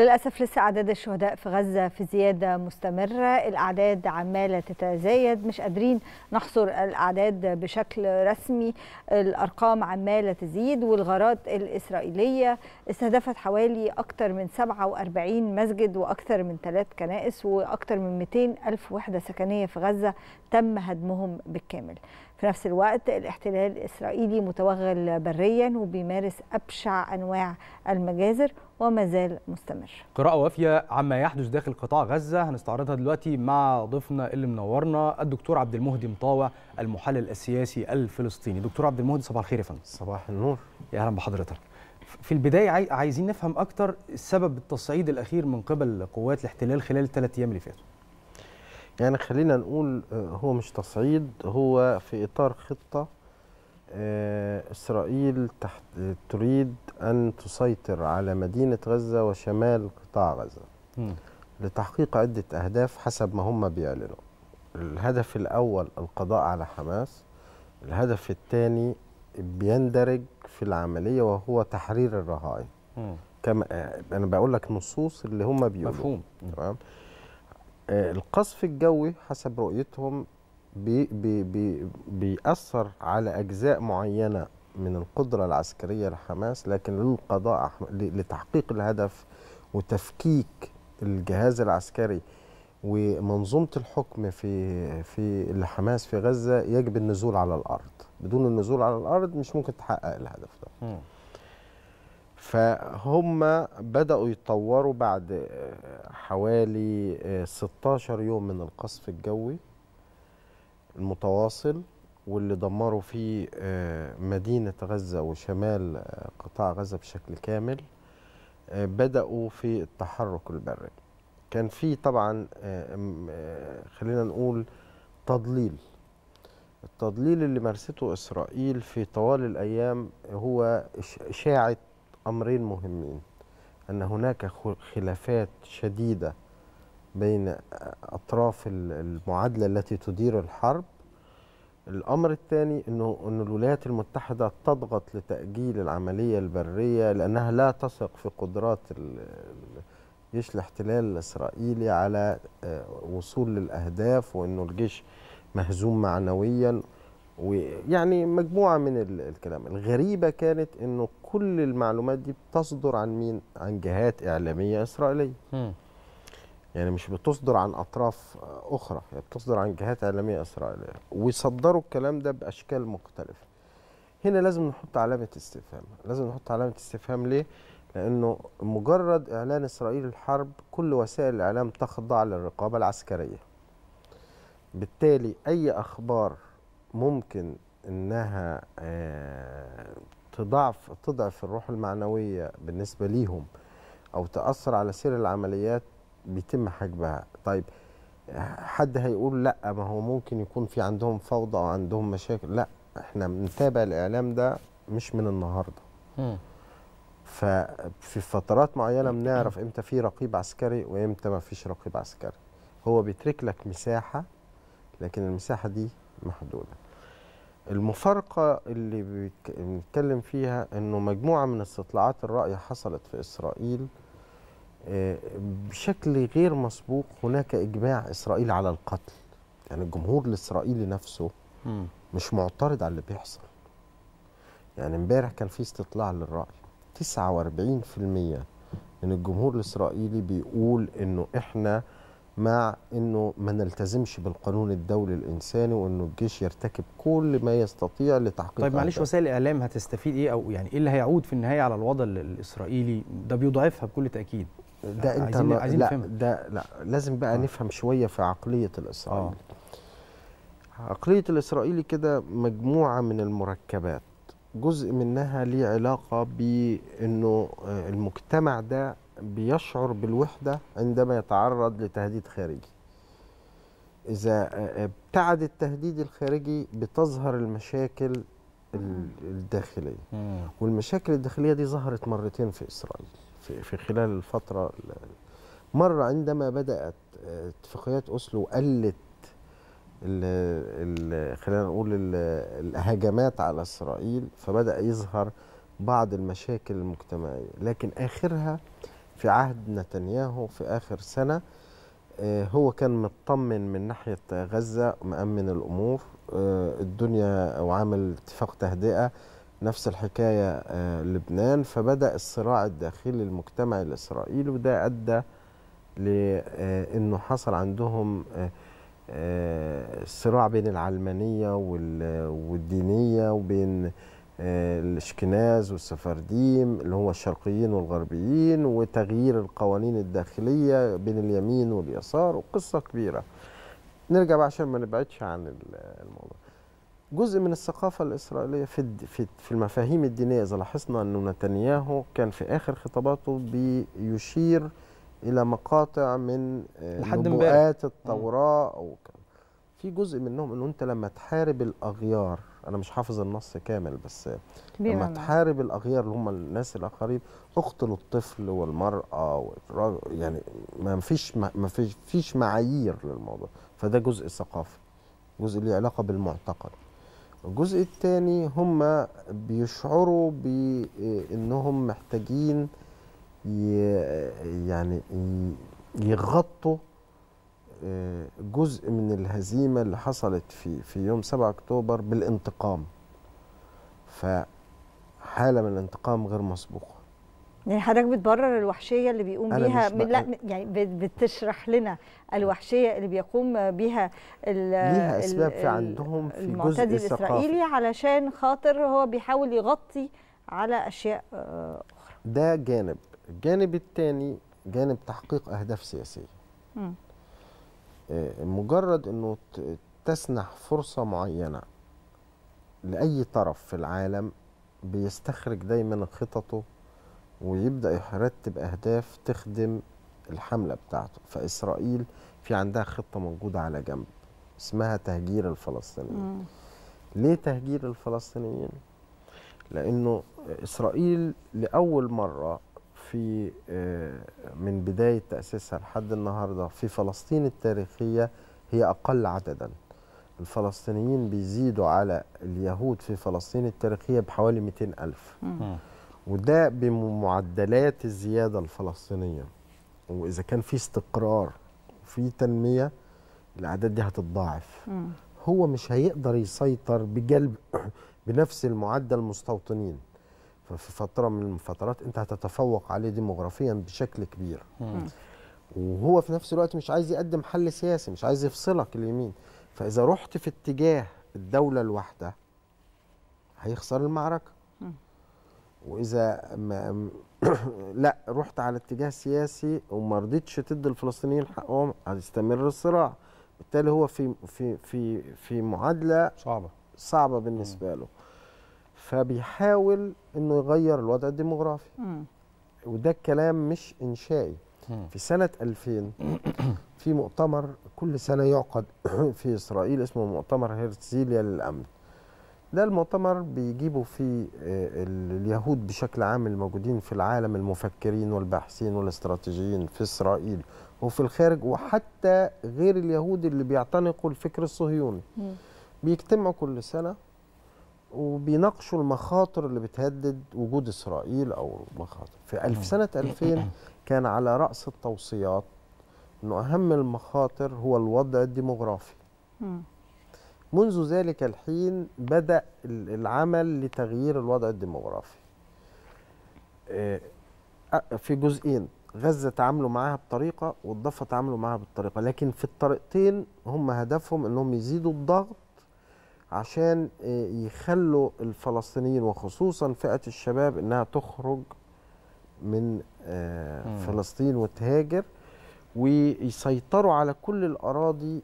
للأسف لسه أعداد الشهداء في غزة في زيادة مستمرة الأعداد عمالة تتزايد مش قادرين نحصر الأعداد بشكل رسمي الأرقام عمالة تزيد والغارات الإسرائيلية استهدفت حوالي أكثر من 47 مسجد وأكثر من ثلاث كنائس وأكثر من 200 ألف وحدة سكنية في غزة تم هدمهم بالكامل في نفس الوقت الاحتلال الإسرائيلي متوغل بريا وبيمارس أبشع أنواع المجازر وما زال مستمر قراءة وافية عما يحدث داخل قطاع غزة هنستعرضها دلوقتي مع ضيفنا اللي منورنا الدكتور عبد المهدي مطاوع المحلل السياسي الفلسطيني دكتور عبد المهدي صباح الخير يا فندم صباح النور يا أهلا بحضرتك في البداية عايزين نفهم أكتر سبب التصعيد الأخير من قبل قوات الاحتلال خلال الثلاث أيام اللي فاتوا يعني خلينا نقول آه، هو مش تصعيد هو في إطار خطة آه، إسرائيل تحت آه، تريد أن تسيطر على مدينة غزة وشمال قطاع غزة م. لتحقيق عدة أهداف حسب ما هم بيعلنوا الهدف الأول القضاء على حماس الهدف الثاني بيندرج في العملية وهو تحرير الرهائن كما أنا بقول لك نصوص اللي هم بيقولوا مفهوم تمام آه، القصف الجوي حسب رؤيتهم بي بي بي بيأثر على أجزاء معينة من القدرة العسكرية لحماس لكن للقضاء لتحقيق الهدف وتفكيك الجهاز العسكري ومنظومة الحكم في في لحماس في غزة يجب النزول على الأرض بدون النزول على الأرض مش ممكن تحقق الهدف ده فهم بدأوا يتطوروا بعد حوالي 16 يوم من القصف الجوي المتواصل واللي دمروا فيه آه، مدينة غزة وشمال آه، قطاع غزة بشكل كامل آه، بدأوا في التحرك البري كان في طبعا خلينا نقول تضليل التضليل اللي مارسته إسرائيل في طوال الأيام هو إشاعة امرين مهمين ان هناك خلافات شديده بين اطراف المعادله التي تدير الحرب الامر الثاني انه ان الولايات المتحده تضغط لتاجيل العمليه البريه لانها لا تثق في قدرات جيش الاحتلال الاسرائيلي على آه، وصول للاهداف وانه الجيش مهزوم معنويا ويعني مجموعه من الكلام الغريبه كانت انه كل المعلومات دي بتصدر عن مين عن جهات اعلاميه اسرائيليه يعني مش بتصدر عن اطراف اخرى يعني بتصدر عن جهات اعلاميه اسرائيليه ويصدروا الكلام ده باشكال مختلفه هنا لازم نحط علامه استفهام لازم نحط علامه استفهام ليه لانه مجرد اعلان اسرائيل الحرب كل وسائل الاعلام تخضع للرقابه العسكريه بالتالي اي اخبار ممكن انها آه، تضعف تضعف الروح المعنويه بالنسبه ليهم او تاثر على سير العمليات بيتم حجبها طيب حد هيقول لا ما هو ممكن يكون في عندهم فوضى او عندهم مشاكل لا احنا بنتابع الاعلام ده مش من النهارده ففي فترات معينه بنعرف امتى في رقيب عسكري وامتى ما فيش رقيب عسكري هو بيترك لك مساحه لكن المساحه دي محدوده المفارقة اللي بنتكلم فيها أنه مجموعة من استطلاعات الرأي حصلت في إسرائيل آه، بشكل غير مسبوق هناك إجماع إسرائيل على القتل يعني الجمهور الإسرائيلي نفسه مش معترض على اللي بيحصل يعني امبارح كان في استطلاع للرأي 49% من الجمهور الإسرائيلي بيقول أنه إحنا مع انه ما نلتزمش بالقانون الدولي الانساني وانه الجيش يرتكب كل ما يستطيع لتحقيق طيب معلش وسائل الاعلام هتستفيد ايه او يعني ايه اللي هيعود في النهايه على الوضع الاسرائيلي ده بيضعفها بكل تاكيد ده انت عايزين, عايزين لا نفهمها. ده لا لازم بقى آه. نفهم شويه في عقليه الاسرائيلي آه. عقليه الاسرائيلي كده مجموعه من المركبات جزء منها ليه علاقه بانه آه، المجتمع ده بيشعر بالوحدة عندما يتعرض لتهديد خارجي إذا آه، آه، ابتعد التهديد الخارجي بتظهر المشاكل الداخلية والمشاكل الداخلية دي ظهرت مرتين في إسرائيل في خلال الفترة مرة عندما بدأت آه، اتفاقيات أسلو قلت خلينا نقول الهجمات على إسرائيل فبدأ يظهر بعض المشاكل المجتمعية لكن آخرها في عهد نتنياهو في آخر سنة آه، هو كان مطمن من ناحية غزة مأمن الأمور آه، الدنيا وعامل اتفاق تهدئة نفس الحكاية آه، لبنان فبدأ الصراع الداخلي للمجتمع الإسرائيلي وده أدى لأنه حصل عندهم صراع بين العلمانية والدينية وبين الاشكناز والسفرديم اللي هو الشرقيين والغربيين وتغيير القوانين الداخلية بين اليمين واليسار وقصة كبيرة نرجع بقى عشان ما نبعدش عن الموضوع جزء من الثقافة الإسرائيلية في في في المفاهيم الدينية إذا لاحظنا أنه نتنياهو كان في آخر خطاباته بيشير إلى مقاطع من آه، نبوءات التوراة أو في جزء منهم أنه أنت لما تحارب الأغيار انا مش حافظ النص كامل بس لما تحارب الاغيار اللي هم الناس الاقارب اقتلوا الطفل والمراه والراجل يعني ما فيش ما فيش فيش معايير للموضوع فده جزء ثقافي جزء ليه علاقه بالمعتقد الجزء الثاني هم بيشعروا بانهم محتاجين يعني يغطوا جزء من الهزيمه اللي حصلت في في يوم 7 اكتوبر بالانتقام فحاله من الانتقام غير مسبوقه يعني حضرتك بتبرر الوحشيه اللي بيقوم بيها من لا يعني بتشرح لنا الوحشيه اللي بيقوم بها ليها اسباب في عندهم في جزء الاسرائيلي علشان خاطر هو بيحاول يغطي على اشياء آه، اخرى ده جانب الجانب الثاني جانب تحقيق اهداف سياسيه م. مجرد انه تسنح فرصة معينة لأي طرف في العالم بيستخرج دايما خططه ويبدأ يرتب أهداف تخدم الحملة بتاعته فإسرائيل في عندها خطة موجودة على جنب اسمها تهجير الفلسطينيين مم. ليه تهجير الفلسطينيين؟ لأنه إسرائيل لأول مرة في آه، من بداية تأسيسها لحد النهاردة في فلسطين التاريخية هي أقل عددا الفلسطينيين بيزيدوا على اليهود في فلسطين التاريخية بحوالي 200 ألف وده بمعدلات الزيادة الفلسطينية وإذا كان في استقرار وفي تنمية الأعداد دي هتتضاعف هو مش هيقدر يسيطر بجلب بنفس المعدل مستوطنين في فتره من الفترات انت هتتفوق عليه ديموغرافيا بشكل كبير وهو في نفس الوقت مش عايز يقدم حل سياسي مش عايز يفصلك اليمين فاذا رحت في اتجاه الدوله الواحده هيخسر المعركه واذا ما لا رحت على اتجاه سياسي وما رضيتش تدي الفلسطينيين حقهم هيستمر الصراع بالتالي هو في في في في معادله صعبه صعبه بالنسبه له فبيحاول انه يغير الوضع الديموغرافي وده الكلام مش انشائي في سنه 2000 في مؤتمر كل سنه يعقد في اسرائيل اسمه مؤتمر هرتزيليا للامن ده المؤتمر بيجيبوا فيه آه، اليهود بشكل عام الموجودين في العالم المفكرين والباحثين والاستراتيجيين في اسرائيل وفي الخارج وحتى غير اليهود اللي بيعتنقوا الفكر الصهيوني بيجتمعوا كل سنه وبيناقشوا المخاطر اللي بتهدد وجود اسرائيل او المخاطر في ألف سنه 2000 كان على راس التوصيات انه اهم المخاطر هو الوضع الديموغرافي منذ ذلك الحين بدا العمل لتغيير الوضع الديموغرافي آه، في جزئين غزه تعاملوا معاها بطريقه والضفه تعاملوا معاها بالطريقه لكن في الطريقتين هم هدفهم انهم يزيدوا الضغط عشان آه، يخلوا الفلسطينيين وخصوصا فئة الشباب انها تخرج من آه، فلسطين وتهاجر ويسيطروا على كل الأراضي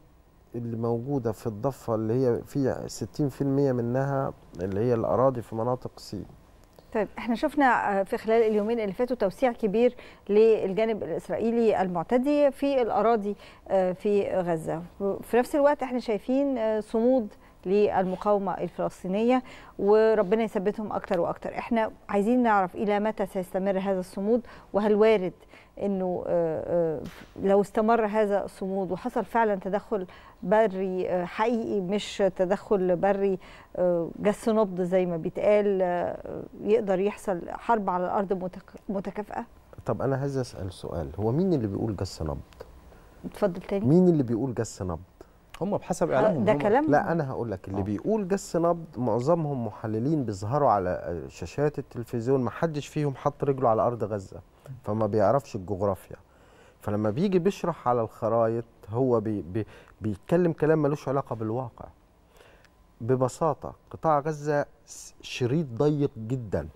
اللي موجودة في الضفة اللي هي فيها 60% منها اللي هي الأراضي في مناطق سين طيب احنا شفنا آه، في خلال اليومين اللي فاتوا توسيع كبير للجانب الاسرائيلي المعتدي في الاراضي في غزه في نفس الوقت احنا شايفين صمود للمقاومة الفلسطينية وربنا يثبتهم أكتر وأكتر احنا عايزين نعرف إلى متى سيستمر هذا الصمود وهل وارد أنه آه، آه، لو استمر هذا الصمود وحصل فعلا تدخل بري آه، حقيقي مش تدخل بري جس نبض زي ما بيتقال يقدر يحصل حرب على الأرض متكافئة طب أنا عايز أسأل سؤال هو مين اللي بيقول جس نبض؟ اتفضل تاني مين اللي بيقول جس نبض؟ هم بحسب اعلامهم ده كلام لا انا هقول لك اللي أوه. بيقول جس نبض معظمهم محللين بيظهروا على شاشات التلفزيون ما حدش فيهم حط رجله على ارض غزه فما بيعرفش الجغرافيا فلما بيجي بيشرح على الخرايط هو بي بي بيتكلم كلام ملوش علاقه بالواقع ببساطه قطاع غزه شريط ضيق جدا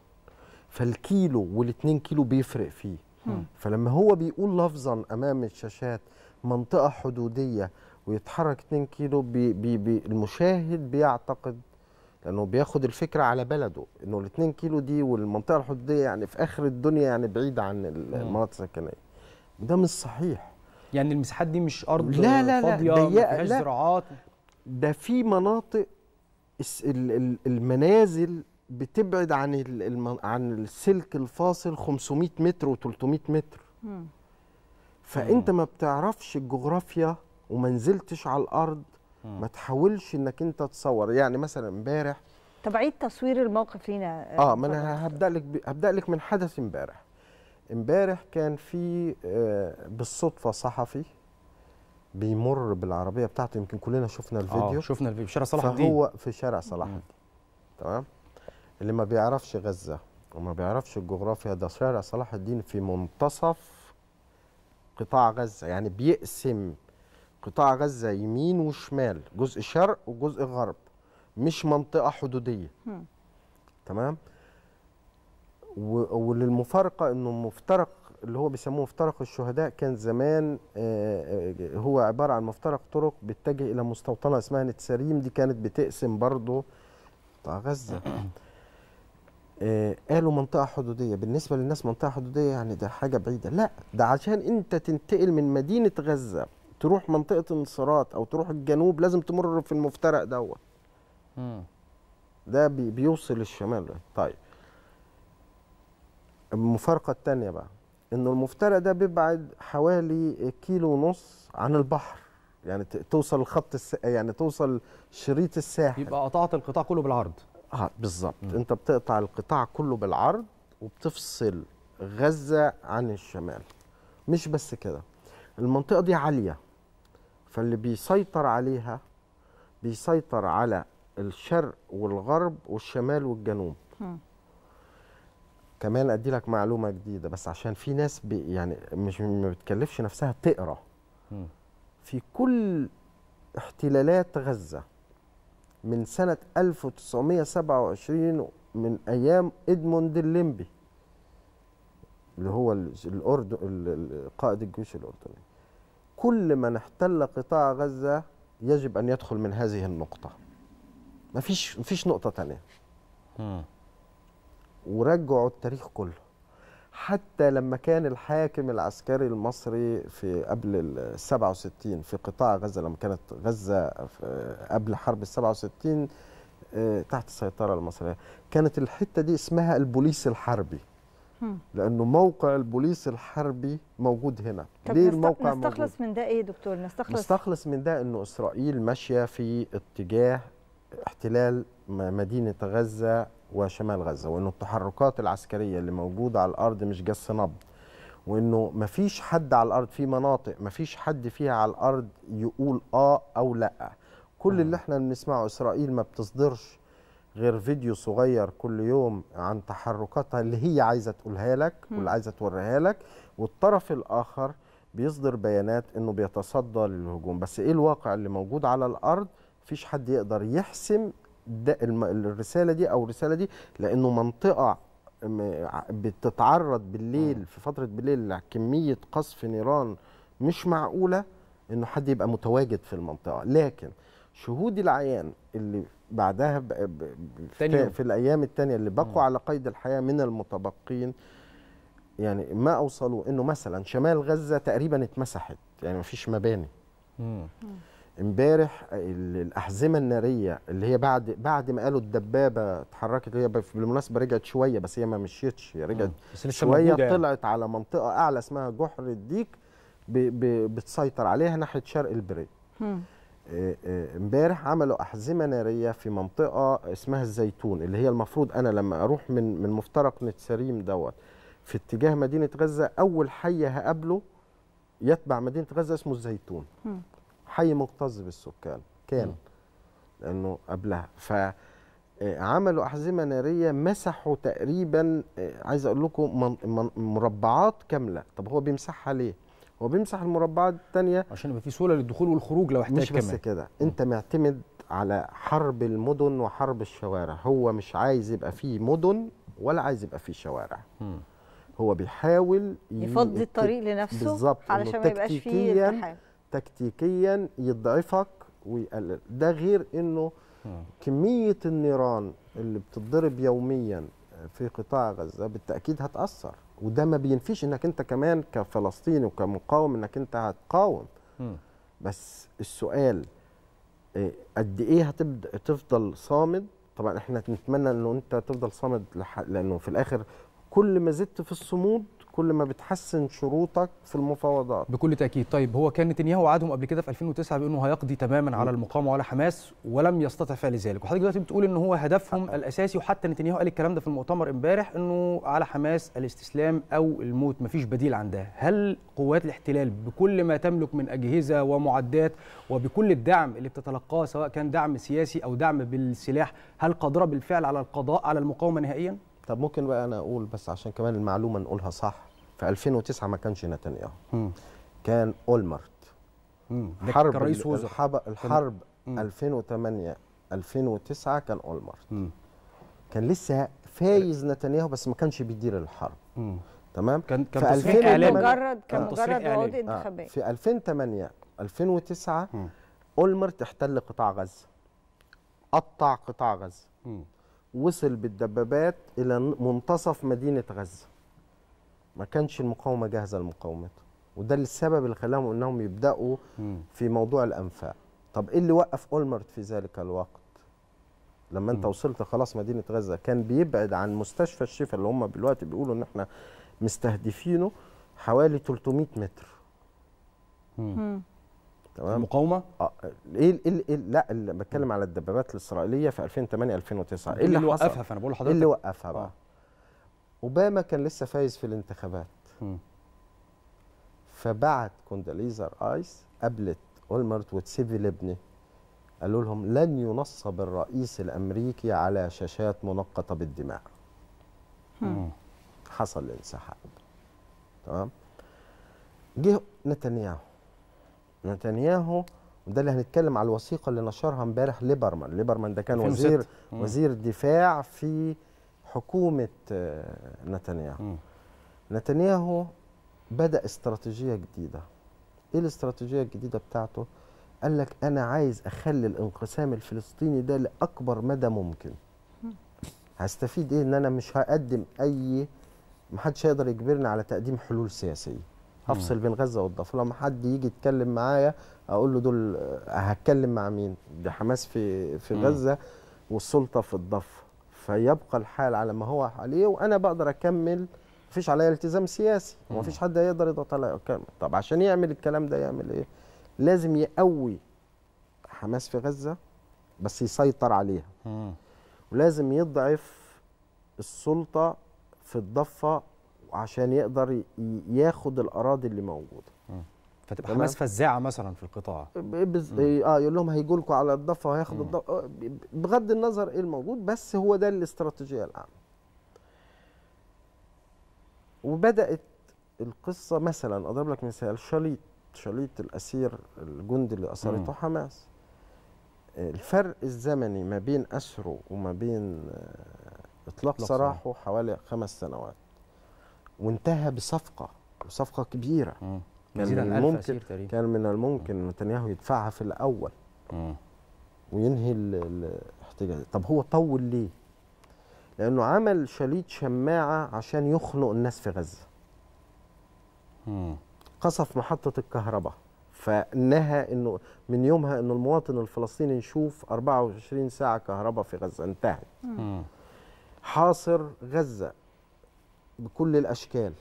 فالكيلو والاتنين كيلو بيفرق فيه م. فلما هو بيقول لفظا امام الشاشات منطقه حدوديه ويتحرك 2 كيلو بي بي بي المشاهد بيعتقد لانه بياخد الفكره على بلده انه ال 2 كيلو دي والمنطقه الحدوديه يعني في اخر الدنيا يعني بعيده عن المناطق السكنيه ده مش صحيح يعني المساحات دي مش ارض لا لا فاضيه لا ضيقه لا زراعات ده في مناطق المنازل بتبعد عن عن السلك الفاصل 500 متر و 300 متر فانت ما بتعرفش الجغرافيا وما نزلتش على الارض ما تحاولش انك انت تصور يعني مثلا امبارح طب عيد تصوير الموقف لينا اه, آه، ما انا هبدا لك هبدا لك من حدث امبارح امبارح كان في آه، بالصدفه صحفي بيمر بالعربيه بتاعته يمكن كلنا شفنا آه، الفيديو اه شفنا الفيديو في شارع صلاح الدين فهو في شارع صلاح الدين تمام اللي ما بيعرفش غزه وما بيعرفش الجغرافيا ده شارع صلاح الدين في منتصف قطاع غزه يعني بيقسم قطاع غزه يمين وشمال جزء شرق وجزء غرب مش منطقه حدوديه م. تمام وللمفارقه انه مفترق اللي هو بيسموه مفترق الشهداء كان زمان آه، آه، هو عباره عن مفترق طرق بيتجه الى مستوطنه اسمها نتسريم دي كانت بتقسم برضه قطاع غزه آه، قالوا منطقه حدوديه بالنسبه للناس منطقه حدوديه يعني ده حاجه بعيده لا ده عشان انت تنتقل من مدينه غزه تروح منطقه الانصارات او تروح الجنوب لازم تمر في المفترق دوت ده بي بيوصل الشمال طيب المفارقه الثانيه بقى انه المفترق ده بيبعد حوالي كيلو ونص عن البحر يعني توصل الخط الس... يعني توصل شريط الساحل يبقى قطعت القطاع كله بالعرض اه بالظبط انت بتقطع القطاع كله بالعرض وبتفصل غزه عن الشمال مش بس كده المنطقه دي عاليه فاللي بيسيطر عليها بيسيطر على الشرق والغرب والشمال والجنوب كمان ادي لك معلومه جديده بس عشان في ناس بي يعني مش ما بتكلفش نفسها تقرا في كل احتلالات غزه من سنه 1927 من ايام ادموند الليمبي اللي هو الاردن قائد الجيش الاردني كل من احتل قطاع غزة يجب أن يدخل من هذه النقطة ما فيش ما فيش نقطة تانية ورجعوا التاريخ كله حتى لما كان الحاكم العسكري المصري في قبل ال 67 في قطاع غزة لما كانت غزة قبل حرب ال 67 آه، تحت السيطرة المصرية كانت الحتة دي اسمها البوليس الحربي لانه موقع البوليس الحربي موجود هنا طب ليه الموقع نستخلص موجود؟ من ده ايه دكتور نستخلص نستخلص من ده انه اسرائيل ماشيه في اتجاه احتلال مدينه غزه وشمال غزه وانه التحركات العسكريه اللي موجوده على الارض مش جس نبض وانه ما فيش حد على الارض في مناطق ما فيش حد فيها على الارض يقول اه او لا كل اللي احنا بنسمعه اسرائيل ما بتصدرش غير فيديو صغير كل يوم عن تحركاتها اللي هي عايزه تقولها لك واللي عايزه توريها لك والطرف الاخر بيصدر بيانات انه بيتصدى للهجوم بس ايه الواقع اللي موجود على الارض مفيش حد يقدر يحسم ده الرساله دي او الرساله دي لانه منطقه بتتعرض بالليل في فتره بالليل لكميه قصف نيران مش معقوله انه حد يبقى متواجد في المنطقه لكن شهود العيان اللي بعدها في, في الايام الثانيه اللي بقوا على قيد الحياه من المتبقين يعني ما اوصلوا انه مثلا شمال غزه تقريبا اتمسحت يعني ما فيش مباني امبارح الاحزمه الناريه اللي هي بعد بعد ما قالوا الدبابه اتحركت هي بالمناسبه رجعت شويه بس هي ما مشيتش هي رجعت بس لسه شويه يعني. طلعت على منطقه اعلى اسمها جحر الديك بتسيطر عليها ناحيه شرق البريد امبارح عملوا احزمه ناريه في منطقه اسمها الزيتون اللي هي المفروض انا لما اروح من من مفترق نتسريم دوت في اتجاه مدينه غزه اول حي هقابله يتبع مدينه غزه اسمه الزيتون م. حي مكتظ بالسكان كان م. لانه قبلها ف آه، عملوا احزمه ناريه مسحوا تقريبا آه، عايز اقول لكم مربعات كامله طب هو بيمسحها ليه هو بيمسح المربعات الثانيه عشان يبقى في سهوله للدخول والخروج لو احتاج مش كمان. بس كده انت معتمد على حرب المدن وحرب الشوارع هو مش عايز يبقى فيه مدن ولا عايز يبقى فيه شوارع م. هو بيحاول يفضي الطريق لنفسه بالظبط علشان ما يبقاش فيه التحام تكتيكيا يضعفك ويقلل ده غير انه م. كميه النيران اللي بتضرب يوميا في قطاع غزه بالتاكيد هتاثر وده ما بينفيش انك انت كمان كفلسطيني وكمقاوم انك انت هتقاوم بس السؤال آه، قد ايه هتبدا تفضل صامد طبعا احنا نتمنى انه انت تفضل صامد لانه في الاخر كل ما زدت في الصمود كل ما بتحسن شروطك في المفاوضات بكل تاكيد طيب هو كان نتنياهو وعدهم قبل كده في 2009 بانه هيقضي تماما على المقاومه وعلى حماس ولم يستطع فعل ذلك وحضرتك دلوقتي بتقول ان هو هدفهم الاساسي وحتى نتنياهو قال الكلام ده في المؤتمر امبارح انه على حماس الاستسلام او الموت مفيش بديل عن ده هل قوات الاحتلال بكل ما تملك من اجهزه ومعدات وبكل الدعم اللي بتتلقاه سواء كان دعم سياسي او دعم بالسلاح هل قادره بالفعل على القضاء على المقاومه نهائيا طب ممكن بقى انا اقول بس عشان كمان المعلومه نقولها صح في 2009 ما كانش نتنياهو كان اولمرت حرب رئيس الحرب, الحرب 2008 2009 كان اولمرت مم. كان لسه فايز نتنياهو بس ما كانش بيدير الحرب مم. تمام كان كان تصريح اعلامي مجرد كان مجرد عقود انتخابيه آه. في 2008 2009 مم. اولمرت احتل قطاع غزه قطع قطاع غزه وصل بالدبابات الى منتصف مدينه غزه ما كانش المقاومه جاهزه لمقاومته وده السبب اللي خلاهم انهم يبداوا في موضوع الانفاق طب ايه اللي وقف اولمرت في ذلك الوقت لما انت وصلت خلاص مدينه غزه كان بيبعد عن مستشفى الشفاء اللي هم دلوقتي بيقولوا ان احنا مستهدفينه حوالي 300 متر تمام المقاومه اه ايه ايه, إيه لا اللي بتكلم على الدبابات الاسرائيليه في 2008 2009 إيه, ايه اللي, اللي وقفها فانا بقول لحضرتك إيه اللي وقفها بقى آه. اوباما كان لسه فايز في الانتخابات م. فبعت كونداليزا ايس قابلت اولمرت وتسيفي لبني قالوا لهم لن ينصب الرئيس الامريكي على شاشات منقطه بالدماء م. حصل الانسحاب تمام جه نتنياهو نتنياهو وده اللي هنتكلم على الوثيقه اللي نشرها امبارح ليبرمان ليبرمان ده كان وزير مم. وزير دفاع في حكومه آه، نتنياهو مم. نتنياهو بدا استراتيجيه جديده ايه الاستراتيجيه الجديده بتاعته قال لك انا عايز اخلي الانقسام الفلسطيني ده لاكبر مدى ممكن هستفيد ايه ان انا مش هقدم اي محدش هيقدر يجبرني على تقديم حلول سياسيه هفصل بين غزه والضفه لما حد يجي يتكلم معايا اقول له دول هتكلم مع مين ده حماس في في غزه والسلطه في الضفه فيبقى الحال على ما هو عليه وانا بقدر اكمل مفيش عليا التزام سياسي ومفيش حد هيقدر يضغط عليا طب عشان يعمل الكلام ده يعمل ايه لازم يقوي حماس في غزه بس يسيطر عليها ولازم يضعف السلطه في الضفه عشان يقدر ياخد الاراضي اللي موجوده فتبقى حماس فزاعه مثلا في القطاع بز... اه يقول لهم هيجوا لكم على الضفه وهياخد الضفه آه، بغض النظر ايه الموجود بس هو ده الاستراتيجيه العامه وبدات القصه مثلا اضرب لك مثال شليط شليط الاسير الجندي اللي اسرته حماس الفرق الزمني ما بين اسره وما بين آه، اطلاق سراحه حوالي خمس سنوات وانتهى بصفقه وصفقه كبيره كان من الممكن كان من الممكن نتنياهو يدفعها في الاول وينهي الاحتجاج طب هو طول ليه لانه عمل شاليت شماعه عشان يخنق الناس في غزه قصف محطه الكهرباء فنهى انه من يومها انه المواطن الفلسطيني يشوف 24 ساعه كهرباء في غزه انتهت حاصر غزه بكل الاشكال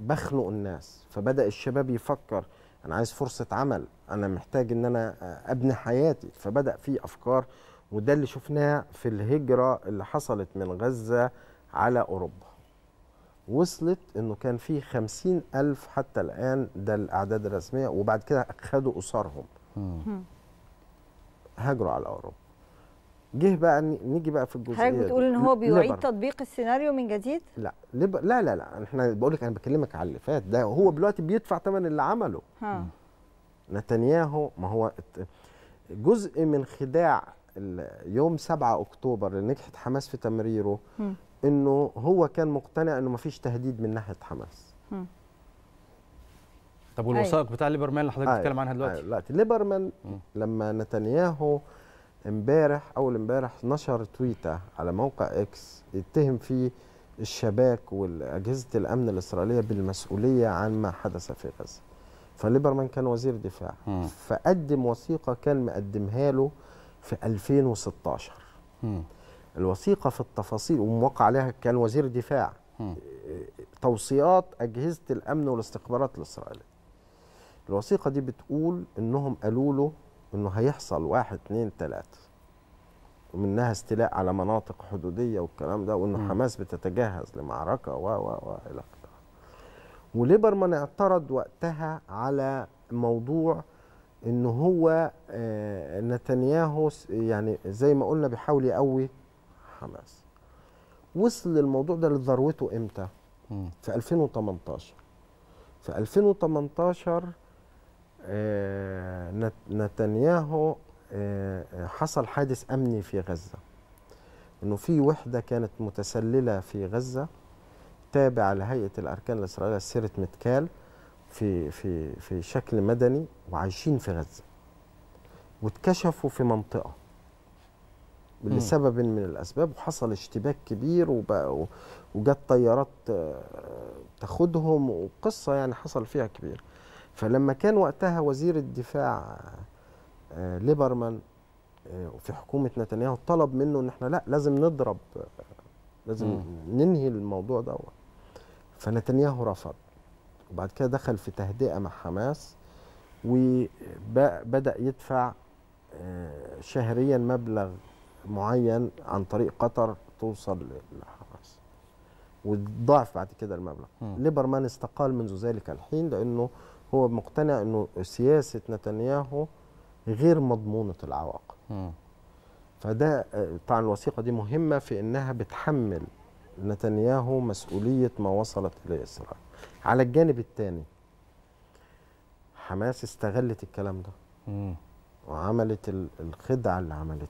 بخلق الناس فبدا الشباب يفكر انا عايز فرصه عمل انا محتاج ان انا ابني حياتي فبدا في افكار وده اللي شفناه في الهجره اللي حصلت من غزه على اوروبا وصلت انه كان في خمسين الف حتى الان ده الاعداد الرسميه وبعد كده خدوا اسرهم هاجروا على اوروبا جه بقى نيجي بقى في الجزئيه حضرتك بتقول ان هو بيعيد ليبر. تطبيق السيناريو من جديد؟ لا ليبر. لا لا لا احنا بقول لك انا بكلمك على اللي فات ده هو دلوقتي بيدفع ثمن اللي عمله نتنياهو ما هو جزء من خداع يوم 7 اكتوبر اللي نجحت حماس في تمريره م. انه هو كان مقتنع انه ما فيش تهديد من ناحيه حماس م. طب والوثائق أيه. بتاع ليبرمان اللي حضرتك أيوة. بتتكلم عنها دلوقتي؟ أيوة. دلوقتي ليبرمان لما نتنياهو امبارح اول امبارح نشر تويته على موقع اكس يتهم فيه الشباك واجهزه الامن الاسرائيليه بالمسؤوليه عن ما حدث في غزه فليبرمان كان وزير دفاع م. فقدم وثيقه كان مقدمها له في 2016 م. الوثيقه في التفاصيل وموقع عليها كان وزير دفاع م. توصيات اجهزه الامن والاستخبارات الاسرائيليه الوثيقه دي بتقول انهم قالوا له انه هيحصل واحد اتنين تلاته ومنها استيلاء على مناطق حدوديه والكلام ده وانه م. حماس بتتجهز لمعركه و و و الى اخره. وليبرمان اعترض وقتها على موضوع ان هو آه، نتنياهو يعني زي ما قلنا بيحاول يقوي حماس. وصل الموضوع ده لذروته امتى؟ م. في 2018. في 2018 آه، نتنياهو آه، آه، حصل حادث أمني في غزة أنه في وحدة كانت متسللة في غزة تابعة لهيئة الأركان الإسرائيلية سيرة متكال في في في شكل مدني وعايشين في غزة واتكشفوا في منطقة لسبب من الأسباب وحصل اشتباك كبير وبقى وجت طيارات تاخدهم وقصة يعني حصل فيها كبير فلما كان وقتها وزير الدفاع آه، ليبرمان آه، في حكومه نتنياهو طلب منه ان احنا لا لازم نضرب آه، لازم م. ننهي الموضوع دوت فنتنياهو رفض وبعد كده دخل في تهدئه مع حماس وبدا يدفع شهريا مبلغ معين عن طريق قطر توصل لحماس وضعف بعد كده المبلغ م. ليبرمان استقال منذ ذلك الحين لانه هو مقتنع انه سياسه نتنياهو غير مضمونه العواقب فده آه، طبعا الوثيقه دي مهمه في انها بتحمل نتنياهو مسؤوليه ما وصلت اليه اسرائيل على الجانب الثاني حماس استغلت الكلام ده وعملت الخدعه اللي عملتها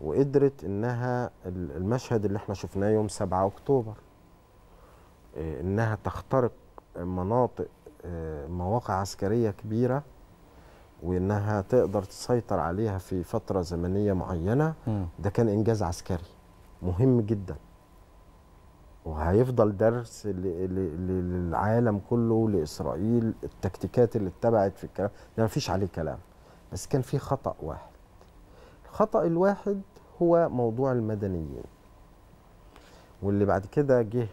وقدرت انها المشهد اللي احنا شفناه يوم 7 اكتوبر آه، انها تخترق مناطق آه، مواقع عسكرية كبيرة وانها تقدر تسيطر عليها في فتره زمنيه معينه ده كان انجاز عسكري مهم جدا وهيفضل درس للعالم كله لاسرائيل التكتيكات اللي اتبعت في الكلام ده مفيش عليه كلام بس كان في خطا واحد الخطا الواحد هو موضوع المدنيين واللي بعد كده جه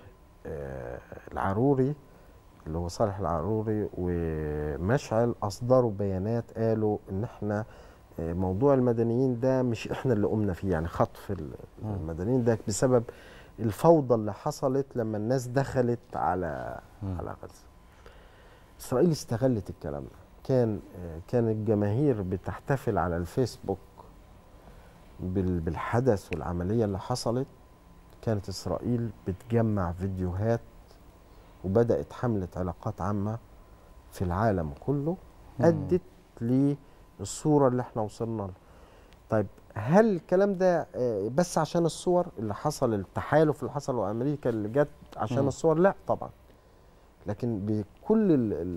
آه، العروري اللي هو صالح العروري ومشعل اصدروا بيانات قالوا ان احنا آه، موضوع المدنيين ده مش احنا اللي قمنا فيه يعني خطف المدنيين ده بسبب الفوضى اللي حصلت لما الناس دخلت على م. على غزه. اسرائيل استغلت الكلام ده. كان آه، كان الجماهير بتحتفل على الفيسبوك بالحدث والعمليه اللي حصلت كانت اسرائيل بتجمع فيديوهات وبدأت حملة علاقات عامة في العالم كله أدت للصورة اللي احنا وصلنا لها طيب هل الكلام ده آه، بس عشان الصور اللي حصل التحالف اللي حصل وامريكا اللي جت عشان الصور لا طبعا لكن بكل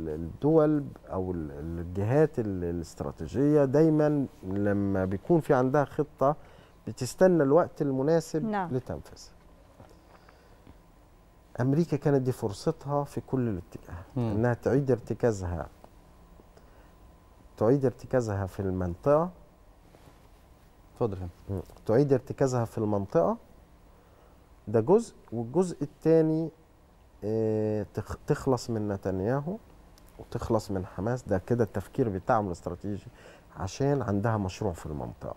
الدول او الجهات الاستراتيجيه دايما لما بيكون في عندها خطه بتستنى الوقت المناسب نعم. لتنفيذها امريكا كانت دي فرصتها في كل الاتجاه انها تعيد ارتكازها تعيد ارتكازها في المنطقه اتفضل تعيد ارتكازها في المنطقه ده جزء والجزء الثاني اه تخلص من نتنياهو وتخلص من حماس ده كده التفكير بتاعهم الاستراتيجي عشان عندها مشروع في المنطقه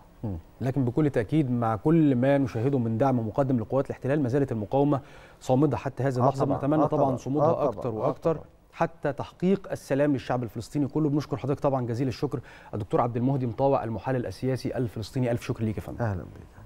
لكن بكل تاكيد مع كل ما نشاهده من دعم مقدم لقوات الاحتلال ما زالت المقاومه صامده حتى هذه آه اللحظه نتمنى آه طبعا صمودها آه اكثر واكثر حتى تحقيق السلام للشعب الفلسطيني كله بنشكر حضرتك طبعا جزيل الشكر الدكتور عبد المهدي مطاوع المحلل السياسي الفلسطيني الف شكر ليك يا فندم اهلا بك